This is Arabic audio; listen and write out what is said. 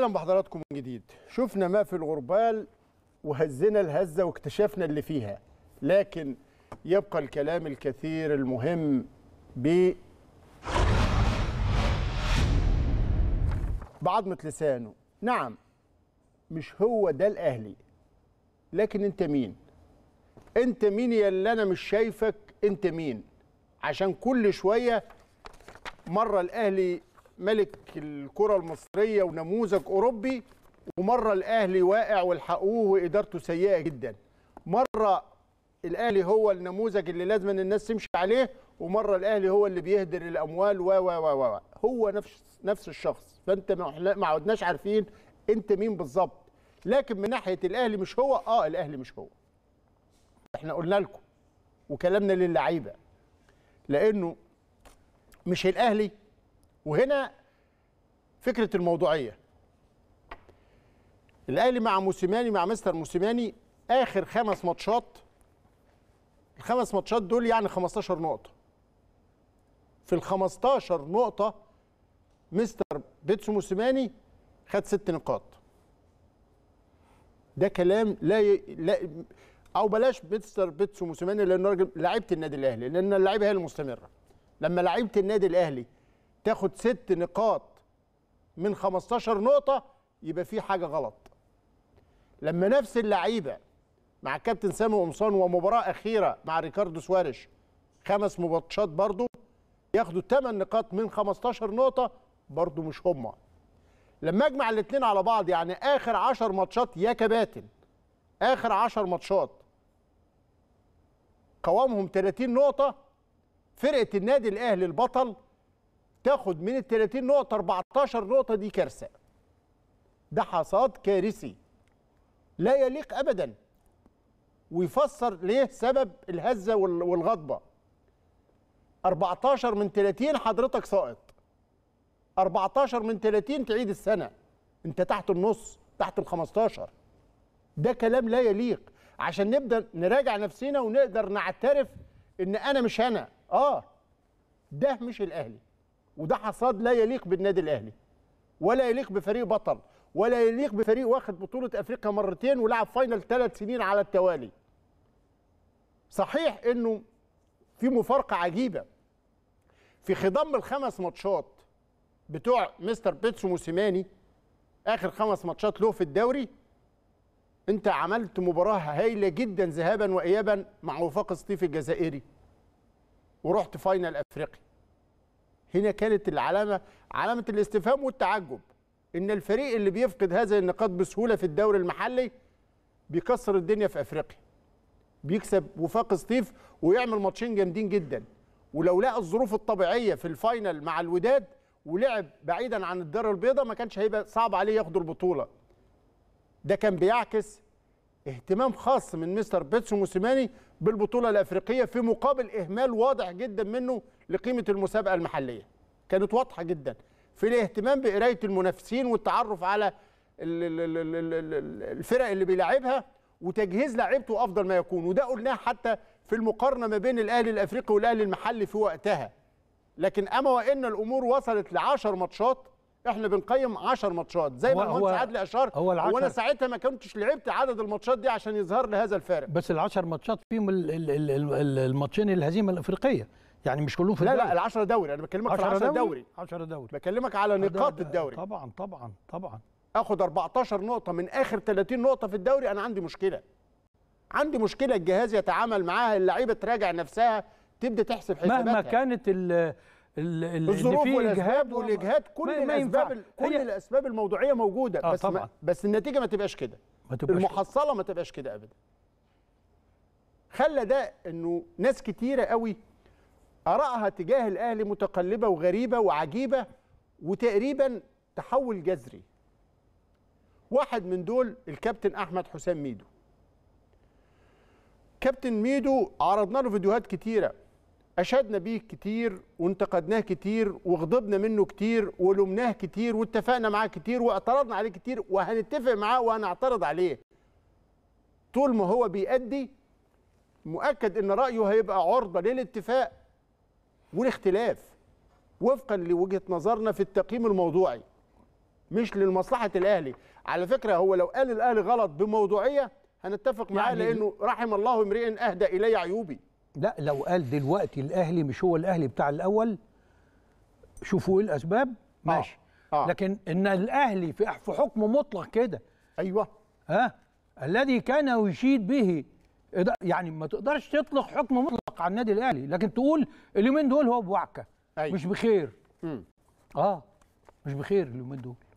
اهلا بحضراتكم من جديد شفنا ما في الغربال وهزنا الهزه واكتشفنا اللي فيها لكن يبقى الكلام الكثير المهم ب بعضمه لسانه نعم مش هو ده الاهلي لكن انت مين انت مين يا اللي انا مش شايفك انت مين عشان كل شويه مره الاهلي ملك الكره المصريه ونموذج اوروبي ومره الاهلي واقع والحقوه وادارته سيئه جدا مره الاهلي هو النموذج اللي لازم الناس تمشي عليه ومره الاهلي هو اللي بيهدر الاموال و و و و هو نفس نفس الشخص فانت ما عدناش عارفين انت مين بالظبط لكن من ناحيه الاهلي مش هو اه الاهلي مش هو احنا قلنا لكم وكلامنا للعيبه لانه مش الاهلي وهنا فكره الموضوعيه الاهلي مع موسيماني مع مستر موسيماني اخر خمس ماتشات الخمس ماتشات دول يعني 15 نقطه في ال 15 نقطه مستر بيتسو موسيماني خد ست نقاط ده كلام لا, ي... لا او بلاش مستر بيتسو موسيماني لانه راجل لعيبه النادي الاهلي لان اللعيبه هي المستمره لما لعيبه النادي الاهلي تاخد ست نقاط من 15 نقطة يبقى في حاجة غلط لما نفس اللعيبة مع كابتن سامي قمصان ومباراة أخيرة مع ريكاردو سواريش خمس ماتشات برضه ياخدوا 8 نقاط من 15 نقطة برضه مش هما لما اجمع الاثنين على بعض يعني اخر 10 ماتشات يا كباتن اخر 10 ماتشات قوامهم 30 نقطة فرقة النادي الاهلي البطل تاخد من ال 30 نقطه 14 نقطه دي كارثه ده حصاد كارثي لا يليق ابدا ويفسر ليه سبب الهزه والغضبه 14 من 30 حضرتك ساقط 14 من 30 تعيد السنه انت تحت النص تحت ال 15 ده كلام لا يليق عشان نبدا نراجع نفسينا ونقدر نعترف ان انا مش انا اه ده مش الاهلي وده حصاد لا يليق بالنادي الاهلي ولا يليق بفريق بطل ولا يليق بفريق واخد بطوله افريقيا مرتين ولعب فاينل ثلاث سنين على التوالي صحيح انه في مفارقه عجيبه في خضم الخمس ماتشات بتوع مستر بيتسو موسيماني اخر خمس ماتشات له في الدوري انت عملت مباراه هايله جدا ذهابا وايابا مع وفاق سطيف الجزائري ورحت فاينل افريقي هنا كانت العلامه علامه الاستفهام والتعجب ان الفريق اللي بيفقد هذه النقاط بسهوله في الدوري المحلي بيكسر الدنيا في افريقيا بيكسب وفاق سطيف ويعمل ماتشين جامدين جدا ولو لقى الظروف الطبيعيه في الفاينل مع الوداد ولعب بعيدا عن الدار البيضاء ما كانش هيبقى صعب عليه ياخد البطوله ده كان بيعكس اهتمام خاص من مستر بيتسو موسيماني بالبطوله الافريقيه في مقابل اهمال واضح جدا منه لقيمه المسابقه المحليه كانت واضحه جدا في الاهتمام بقرايه المنافسين والتعرف على الفرق اللي بيلاعبها وتجهيز لعيبته افضل ما يكون وده قلناه حتى في المقارنه ما بين الاهلي الافريقي والاهلي المحلي في وقتها لكن اما وان الامور وصلت ل 10 ماتشات احنا بنقيم 10 ماتشات زي ما المهندس عادل اشار هو وانا ساعتها ما كنتش لعبت عدد الماتشات دي عشان يظهر لي هذا الفارق بس ال 10 ماتشات فيهم الماتشين الهزيمه الافريقيه يعني مش كلهم في لا الدوري. لا ال10 دوري انا بكلمك في ال10 دوري 10 دوري بكلمك على نقاط الدوري طبعا طبعا طبعا اخد 14 نقطه من اخر 30 نقطه في الدوري انا عندي مشكله عندي مشكله الجهاز يتعامل معاها اللعيبه تراجع نفسها تبدا تحسب حساباتها مهما كانت ال ال الظروف والاجهاد والاجهاد كل الاسباب كل الاسباب الموضوعيه موجوده آه بس طبعا. بس النتيجه ما تبقاش كده ما تبقاش المحصله ما تبقاش كده ابدا خلى ده انه ناس كتيره قوي ارائها تجاه الاهلي متقلبه وغريبه وعجيبه وتقريبا تحول جذري واحد من دول الكابتن احمد حسام ميدو كابتن ميدو عرضنا له فيديوهات كتيره اشدنا بيه كتير وانتقدناه كتير وغضبنا منه كتير ولومناه كتير واتفقنا معاه كتير واعترضنا عليه كتير وهنتفق معاه وهنعترض عليه طول ما هو بيأدي مؤكد ان رايه هيبقى عرضه للاتفاق والاختلاف وفقا لوجهه نظرنا في التقييم الموضوعي مش لمصلحه الاهلي على فكره هو لو قال الاهلي غلط بموضوعيه هنتفق معاه يعني لانه رحم الله امرئ اهدى الي عيوبي لا لو قال دلوقتي الاهلي مش هو الاهلي بتاع الاول شوفوا ايه الاسباب آه، ماشي آه. آه. لكن ان الاهلي في حكم مطلق كده ايوه ها الذي كان يشيد به يعني ما تقدرش تطلق حكم مطلق على النادي الاهلي لكن تقول اليومين دول هو بوعكه أيوة. مش بخير م. اه مش بخير اليومين دول